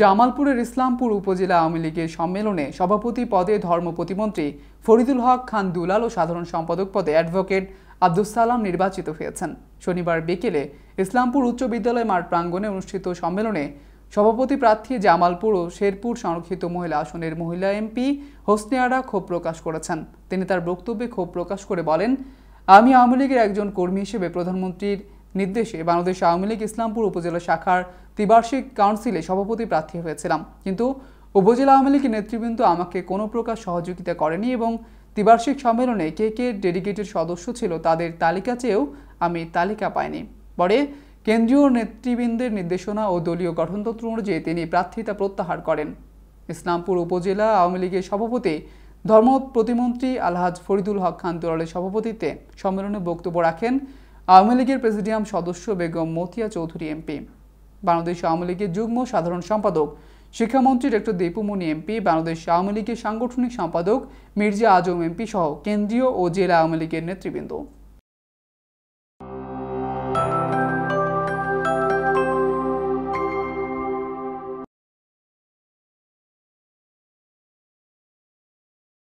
জামালপুরের ইসলামপুর উপজেলা আওয়ামী লীগের সম্মেলনে সভাপতি পদে ধর্ম প্রতিমন্ত্রী ফরিদুল হক খান দুলাল ও সাধারণ সম্পাদক পদে অ্যাডভোকেট আব্দুল সালাম নির্বাচিত হয়েছেন শনিবার বিকেলে ইসলামপুর উচ্চ বিদ্যালয় মাঠ প্রাঙ্গণে অনুষ্ঠিত সম্মেলনে সভাপতি প্রার্থী জামালপুর ও শেরপুর সংরক্ষিত মহিলা আসনের মহিলা এমপি হোসনিয়ারা ক্ষোভ প্রকাশ করেছেন তিনি তার বক্তব্যে ক্ষোভ প্রকাশ করে বলেন আমি আওয়ামী লীগের একজন কর্মী হিসেবে প্রধানমন্ত্রীর নির্দেশে বাংলাদেশ আওয়ামী লীগ ইসলামপুর উপজেলা শাখার ত্রিবার্ষিক কাউন্সিলে সভাপতি প্রার্থী হয়েছিলাম কিন্তু উপজেলা আওয়ামী লীগের নেতৃবৃন্দ আমাকে কোনো প্রকার সহযোগিতা করেনি এবং ত্রিবার্ষিক সম্মেলনে কে কে ডেডিকেটেড সদস্য ছিল তাদের তালিকা চেয়েও আমি তালিকা পাইনি পরে কেন্দ্রীয় নেতৃবৃন্দের নির্দেশনা ও দলীয় গঠনতন্ত্র অনুযায়ী তিনি প্রার্থিতা প্রত্যাহার করেন ইসলামপুর উপজেলা আওয়ামী লীগের সভাপতি ধর্ম প্রতিমন্ত্রী আলহাজ ফরিদুল হক খান দুরালের সভাপতিত্বে সম্মেলনে বক্তব্য রাখেন আওয়ামী লীগের প্রেসিডিয়াম সদস্য বেগম মতিয়া চৌধুরী এমপি বাংলাদেশ আওয়ামী লীগের যুগ্ম সাধারণ সম্পাদক শিক্ষামন্ত্রী ডক্টর দীপুমণি এমপি বাংলাদেশ আওয়ামী লীগের সাংগঠনিক সম্পাদক মির্জা আজম এমপি সহ কেন্দ্রীয় ও জেলা আওয়ামী লীগের নেতৃবৃন্দ